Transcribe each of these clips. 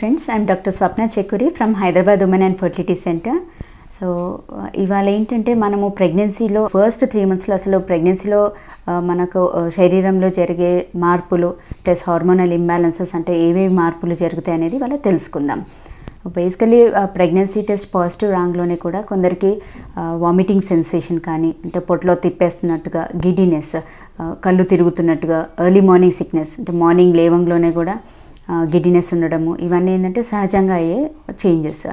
friends I'm doctor Swapna Chekkuri from Hyderabad women and fertility centre so ఇవాళ ఏంటంటే మనము ప్రెగ్నెన్సీలో ఫస్ట్ త్రీ మంత్స్లో అసలు ప్రెగ్నెన్సీలో uh, మనకు uh, శరీరంలో జరిగే మార్పులు ప్లస్ హార్మోనల్ ఇంబ్యాలెన్సెస్ అంటే ఏవేవి మార్పులు జరుగుతాయి అనేది వాళ్ళు తెలుసుకుందాం బేసికలీ ప్రెగ్నెన్సీ టెస్ట్ పాజిటివ్ రాంగ్లోనే కూడా కొందరికి వామిటింగ్ uh, సెన్సేషన్ కానీ అంటే పొట్లో తిప్పేస్తున్నట్టుగా గిడినెస్ కళ్ళు తిరుగుతున్నట్టుగా ఎర్లీ మార్నింగ్ సిక్నెస్ అంటే మార్నింగ్ లేవంగ్లోనే కూడా గిడ్డినెస్ ఉండడము ఇవన్నీ ఏంటంటే సహజంగా అయ్యే చేంజెస్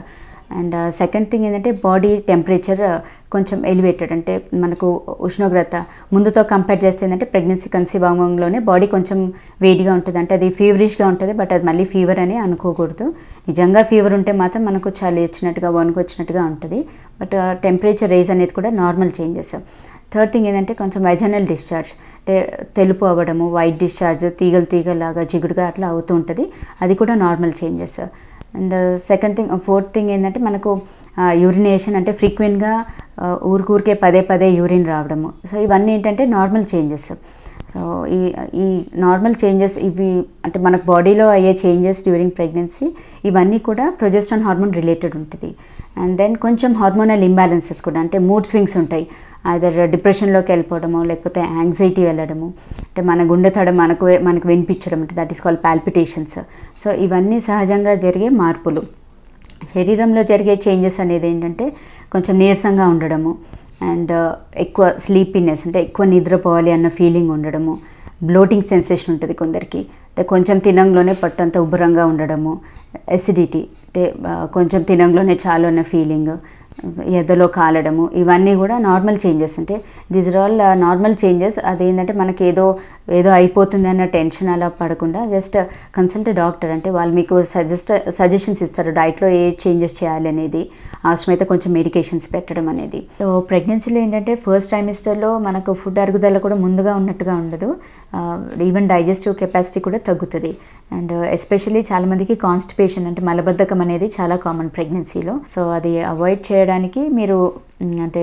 అండ్ సెకండ్ థింగ్ ఏంటంటే బాడీ టెంపరేచర్ uh, కొంచెం ఎలివేటెడ్ అంటే మనకు ఉష్ణోగ్రత ముందుతో కంపేర్ చేస్తే ఏంటంటే ప్రెగ్నెన్సీ కన్సీవ్ అవ్వంలోనే బాడీ కొంచెం వేడిగా ఉంటుంది అంటే అది ఫీవరిష్గా ఉంటుంది బట్ అది మళ్ళీ ఫీవర్ అని అనుకోకూడదు నిజంగా ఫీవర్ ఉంటే మాత్రం మనకు చాలా వచ్చినట్టుగా వణుకు వచ్చినట్టుగా ఉంటుంది బట్ టెంపరేచర్ రేజ్ అనేది కూడా నార్మల్ చేంజెస్ థర్డ్ థింగ్ ఏంటంటే కొంచెం వెజనల్ డిశ్చార్జ్ అంటే తెలుపు అవ్వడము వైట్ డిశ్చార్జ్ తీగలు తీగలాగా జిగుడుగా అట్లా అవుతూ ఉంటుంది అది కూడా normal changes and second thing fourth thing ఏంటంటే మనకు యూరినేషన్ uh, అంటే ఫ్రీక్వెంట్గా uh, ఊరికూరికే పదే పదే యూరిన్ రావడము సో ఇవన్నీ ఏంటంటే నార్మల్ చేంజెస్ సో ఈ ఈ నార్మల్ చేంజెస్ ఇవి అంటే మనకు బాడీలో అయ్యే చేంజెస్ డ్యూరింగ్ ప్రెగ్నెన్సీ ఇవన్నీ కూడా ప్రొజెస్ట్రాన్ హార్మోన్ రిలేటెడ్ ఉంటుంది అండ్ దెన్ కొంచెం హార్మోనల్ ఇంబ్యాలెన్సెస్ కూడా అంటే మూడ్ స్వింగ్స్ ఉంటాయి అదర్ డిప్రెషన్లోకి వెళ్ళిపోవడము లేకపోతే యాంగ్జైటీ వెళ్ళడము అంటే మన గుండె తడ మనకు మనకు వినిపించడం అంటే that is call palpitations so ఇవన్నీ సహజంగా జరిగే మార్పులు శరీరంలో జరిగే చేంజెస్ అనేది ఏంటంటే కొంచెం నీరసంగా ఉండడము అండ్ uh, ఎక్కువ స్లీపీనెస్ అంటే ఎక్కువ నిద్రపోవాలి అన్న ఫీలింగ్ ఉండడము బ్లోటింగ్ సెన్సేషన్ ఉంటుంది కొందరికి అంటే కొంచెం తినంలోనే పట్టంత ఉబ్బరంగా ఉండడము ఎసిడిటీ అంటే uh, కొంచెం తినంలోనే చాలు అన్న ఫీలింగ్ ఎదలో కాలడము ఇవన్నీ కూడా నార్మల్ చేంజెస్ అంటే these are all normal changes అదేంటంటే మనకి ఏదో ఏదో అయిపోతుంది అన్న టెన్షన్ అలా పడకుండా జస్ట్ కన్సల్ట్ డాక్టర్ అంటే వాళ్ళు మీకు సజెస్ట్ సజెషన్స్ uh, ఇస్తారు డైట్లో ఏ చేంజెస్ చేయాలి అనేది అయితే కొంచెం మెడికేషన్స్ పెట్టడం అనేది సో ప్రెగ్నెన్సీలో ఏంటంటే ఫస్ట్ టైమిస్టర్లో మనకు ఫుడ్ అరుగుదల కూడా ముందుగా ఉన్నట్టుగా ఉండదు ఈవెన్ డైజెస్టివ్ కెపాసిటీ కూడా తగ్గుతుంది అండ్ ఎస్పెషలీ చాలామందికి కాన్స్టిపేషన్ అంటే మలబద్ధకం అనేది చాలా కామన్ ప్రెగ్నెన్సీలో సో అది అవాయిడ్ చేయడానికి మీరు అంటే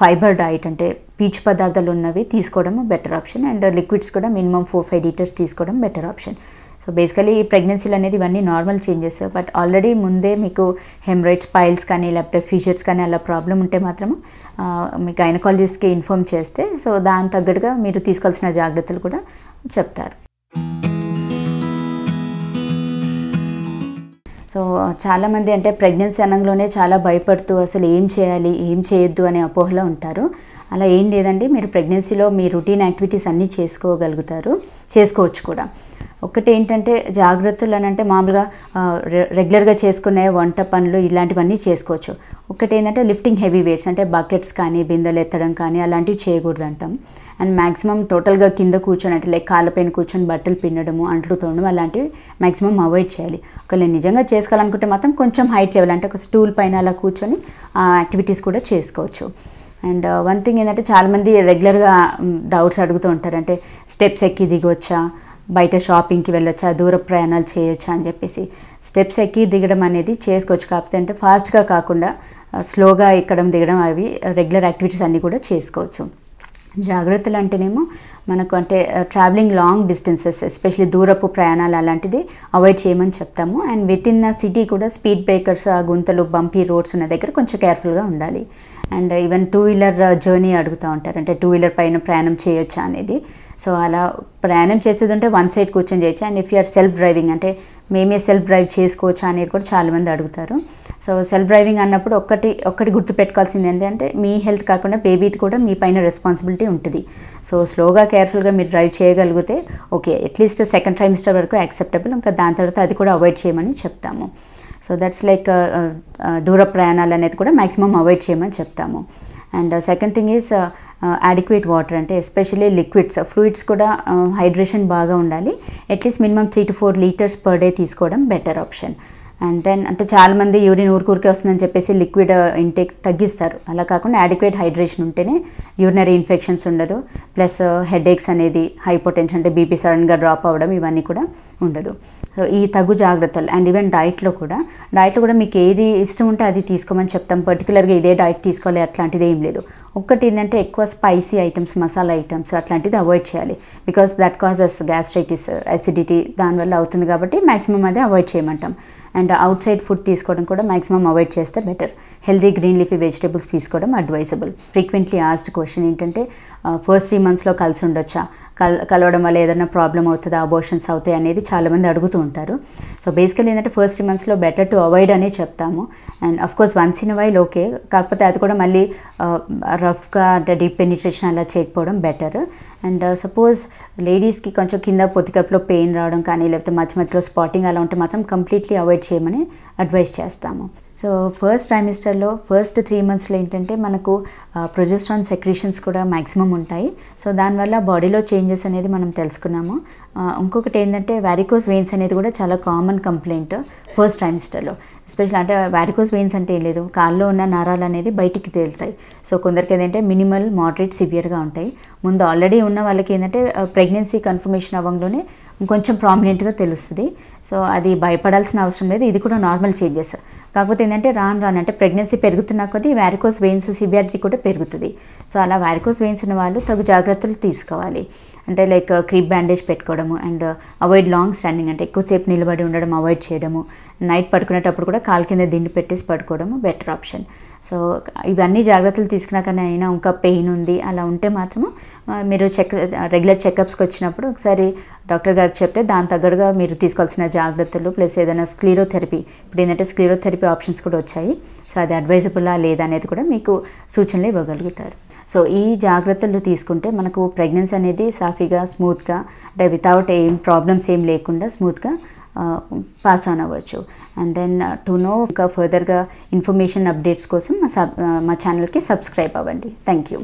ఫైబర్ డైట్ అంటే పీచు పదార్థాలు ఉన్నవి uh, తీసుకోవడం బెటర్ ఆప్షన్ అండ్ లిక్విడ్స్ కూడా మినిమం ఫోర్ ఫైవ్ లీటర్స్ తీసుకోవడం బెటర్ ఆప్షన్ సో బేసికలీ ఈ ప్రెగ్నెన్సీలు అనేది ఇవన్నీ నార్మల్ చేంజెస్ బట్ ఆల్రెడీ ముందే మీకు హెమ్రాయిడ్స్ పైల్స్ కానీ లేకపోతే ఫిషర్స్ కానీ అలా ప్రాబ్లం ఉంటే మాత్రం మీకు గైనకాలజిస్ట్కి ఇన్ఫామ్ చేస్తే సో దాని తగ్గట్టుగా మీరు తీసుకోవాల్సిన జాగ్రత్తలు కూడా చెప్తారు సో చాలామంది అంటే ప్రెగ్నెన్సీ అనంగలోనే చాలా భయపడుతూ అసలు ఏం చేయాలి ఏం చేయొద్దు అనే అపోహలో ఉంటారు అలా ఏం లేదండి మీరు ప్రెగ్నెన్సీలో మీ రొటీన్ యాక్టివిటీస్ అన్నీ చేసుకోగలుగుతారు చేసుకోవచ్చు కూడా ఒకటి ఏంటంటే జాగ్రత్తలు అని అంటే మామూలుగా రెగ్యులర్గా చేసుకునే వంట పనులు ఇలాంటివన్నీ చేసుకోవచ్చు ఒకటి ఏంటంటే లిఫ్టింగ్ హెవీ వెయిట్స్ అంటే బకెట్స్ కానీ బిందెలు ఎత్తడం కానీ అలాంటివి చేయకూడదు అంటాం అండ్ మ్యాక్సిమం టోటల్గా కింద కూర్చొని అంటే లైక్ కాళ్ళపైన కూర్చొని బట్టలు పిన్నడము అంట్లు తోడడం అలాంటివి మ్యాక్సిమం అవాయిడ్ చేయాలి ఒకవేళ నిజంగా చేసుకోవాలనుకుంటే మాత్రం కొంచెం హైట్ లెవెల్ అంటే ఒక స్టూల్ పైన అలా కూర్చొని ఆ యాక్టివిటీస్ కూడా చేసుకోవచ్చు అండ్ వన్ థింగ్ ఏంటంటే చాలామంది రెగ్యులర్గా డౌట్స్ అడుగుతూ ఉంటారు అంటే స్టెప్స్ ఎక్కి దిగొచ్చా బయట షాపింగ్కి వెళ్ళొచ్చా దూర ప్రయాణాలు చేయొచ్చా అని చెప్పేసి స్టెప్స్ ఎక్కి దిగడం అనేది చేసుకోవచ్చు కాకపోతే అంటే ఫాస్ట్గా కాకుండా స్లోగా uh, ఎక్కడం దిగడం అవి రెగ్యులర్ యాక్టివిటీస్ అన్నీ కూడా చేసుకోవచ్చు జాగ్రత్తలు అంటేనేమో మనకు అంటే ట్రావెలింగ్ లాంగ్ డిస్టెన్సెస్ ఎస్పెషలీ దూరపు ప్రయాణాలు అలాంటిది అవాయిడ్ చేయమని చెప్తాము and with in the city కూడా స్పీడ్ బ్రేకర్స్ ఆ గుంతలు బంపీ రోడ్స్ ఉన్న దగ్గర కొంచెం కేర్ఫుల్గా ఉండాలి and even two wheeler journey అడుగుతూ ఉంటారు అంటే టూ వీలర్ పైన ప్రయాణం చేయొచ్చా అనేది సో అలా ప్రయాణం ఉంటే వన్ సైడ్ కూర్చొని చేయొచ్చు and if you are self driving అంటే మేమే సెల్ఫ్ డ్రైవ్ చేసుకోవచ్చా అనేది కూడా చాలామంది అడుగుతారు సో సెల్ఫ్ డ్రైవింగ్ అన్నప్పుడు ఒక్కటి ఒక్కటి గుర్తుపెట్టుకోవాల్సింది ఏంటంటే మీ హెల్త్ కాకుండా బేబీది కూడా మీ పైన రెస్పాన్సిబిలిటీ ఉంటుంది సో స్లోగా కేర్ఫుల్గా మీరు డ్రైవ్ చేయగలిగితే ఓకే అట్లీస్ట్ సెకండ్ ట్రైమిస్టర్ వరకు యాక్సెప్టబుల్ ఇంకా దాని తర్వాత అది కూడా అవాయిడ్ చేయమని చెప్తాము సో దట్స్ లైక్ దూర ప్రయాణాలు అనేది కూడా మ్యాక్సిమం అవాయిడ్ చేయమని చెప్తాము and second thing is adequate water అంటే ఎస్పెషలీ లిక్విడ్స్ ఫ్లూయిడ్స్ కూడా హైడ్రేషన్ uh, బాగా ఉండాలి at least minimum three to four litres per day తీసుకోవడం బెటర్ ఆప్షన్ అండ్ దెన్ అంటే చాలామంది యూరిన్ ఊరికూరికే వస్తుందని చెప్పేసి లిక్విడ్ ఇంటేక్ uh, తగ్గిస్తారు అలా కాకుండా యాడిక్వేట్ హైడ్రేషన్ ఉంటేనే యూరినరీ ఇన్ఫెక్షన్స్ ఉండదు ప్లస్ ఏక్స్ uh, అనేది హైపోటెన్షన్ అంటే బీపీ సడన్గా డ్రాప్ అవ్వడం ఇవన్నీ కూడా ఉండదు సో ఈ తగు జాగ్రత్తలు అండ్ ఈవెన్ డైట్లో కూడా డైట్లో కూడా మీకు ఏది ఇష్టం ఉంటే అది తీసుకోమని చెప్తాం పర్టికులర్గా ఇదే డైట్ తీసుకోవాలి అట్లాంటిది ఏం లేదు ఒక్కటి ఏంటంటే ఎక్కువ స్పైసీ ఐటమ్స్ మసాలా ఐటమ్స్ అట్లాంటిది అవాయిడ్ చేయాలి because that causes gastritis acidity దానివల్ల అవుతుంది కాబట్టి మ్యాక్సిమం అదే అవాయిడ్ చేయమంటాం అండ్ అవుట్ సైడ్ ఫుడ్ తీసుకోవడం కూడా మ్యాక్సిమం అవాయిడ్ చేస్తే better healthy green leafy vegetables తీసుకోవడం అడ్వైజబుల్ ఫ్రీక్వెంట్లీ ఆస్డ్ క్వశ్చన్ ఏంటంటే ఫస్ట్ త్రీ మంత్స్లో కలిసి ఉండొచ్చా కల్ కలవడం వల్ల ఏదైనా ప్రాబ్లం అవుతుందా అబోషన్స్ అవుతాయి అనేది చాలామంది అడుగుతూ ఉంటారు సో బేసికల్ ఏంటంటే ఫస్ట్ మంత్స్లో బెటర్ టు అవాయిడ్ అనే చెప్తాము and of course once in while okay కాకపోతే అది కూడా మళ్ళీ రఫ్గా uh, అంటే డీప్ పెన్యూట్రేషన్ అలా చేయకపోవడం బెటర్ అండ్ సపోజ్ లేడీస్కి కొంచెం కింద పొత్తికప్పులో పెయిన్ రావడం కానీ లేకపోతే మధ్య మధ్యలో స్పాటింగ్ అలా ఉంటే మాత్రం కంప్లీట్లీ అవాయిడ్ చేయమని అడ్వైస్ చేస్తాము సో ఫస్ట్ ట్రైమిస్టర్లో ఫస్ట్ త్రీ మంత్స్లో ఏంటంటే మనకు ప్రొజెస్ట్రాన్ సెక్రీషన్స్ కూడా మ్యాక్సిమం ఉంటాయి సో దానివల్ల బాడీలో చేంజెస్ అనేది మనం తెలుసుకున్నాము ఇంకొకటి ఏంటంటే వారికోస్ వెయిన్స్ అనేది కూడా చాలా కామన్ కంప్లైంట్ ఫస్ట్ ట్రైమిస్టర్లో ఎస్పెషల్ అంటే వారికోస్ వెయిన్స్ అంటే ఏం లేదు కాల్లో ఉన్న నరాలు అనేది బయటికి తేలుతాయి సో కొందరికి ఏంటంటే మినిమల్ మోడరేట్ సివియర్గా ఉంటాయి ముందు ఆల్రెడీ ఉన్న వాళ్ళకి ఏంటంటే ప్రెగ్నెన్సీ కన్ఫర్మేషన్ అవ్వంలోనే ఇంకొంచెం ప్రామినెంట్గా తెలుస్తుంది సో అది భయపడాల్సిన అవసరం లేదు ఇది కూడా నార్మల్ చేంజెస్ కాకపోతే ఏంటంటే రాను రాను అంటే ప్రెగ్నెన్సీ పెరుగుతున్న కొద్దీ వ్యారికోస్ వెయిన్స్ సివియారిటీ కూడా పెరుగుతుంది సో అలా వ్యారికోస్ వెయిన్స్ ఉన్న వాళ్ళు తగు జాగ్రత్తలు తీసుకోవాలి అంటే లైక్ క్రీప్ బ్యాండేజ్ పెట్టుకోవడము అండ్ అవాయిడ్ లాంగ్ స్టాండింగ్ అంటే ఎక్కువసేపు నిలబడి ఉండడం అవాయిడ్ చేయడము నైట్ పడుకునేటప్పుడు కూడా కాలు కింద దిండి పెట్టేసి పడుకోవడము బెటర్ ఆప్షన్ సో ఇవన్నీ జాగ్రత్తలు తీసుకున్నాకనే అయినా ఇంకా పెయిన్ ఉంది అలా ఉంటే మాత్రము uh, మీరు చెక్ రెగ్యులర్ చెకప్స్కి వచ్చినప్పుడు ఒకసారి డాక్టర్ గారు చెప్తే దాని తగ్గట్టుగా మీరు తీసుకోవాల్సిన జాగ్రత్తలు ప్లస్ ఏదైనా స్క్లీరోథెరపీ ఇప్పుడు ఏంటంటే స్క్లీరోథెరపీ ఆప్షన్స్ కూడా వచ్చాయి సో అది అడ్వైజబులా లేదా అనేది కూడా మీకు సూచనలు ఇవ్వగలుగుతారు సో ఈ జాగ్రత్తలు తీసుకుంటే మనకు ప్రెగ్నెన్సీ అనేది సాఫీగా స్మూత్గా అంటే వితౌట్ ఏం ప్రాబ్లమ్స్ ఏం లేకుండా స్మూత్గా పాస్ ఆన్ అవ్వచ్చు అండ్ దెన్ టు నో ఇంకా ఫర్దర్గా ఇన్ఫర్మేషన్ అప్డేట్స్ కోసం మా సబ్ మా ఛానల్కి సబ్స్క్రైబ్ అవ్వండి థ్యాంక్ యూ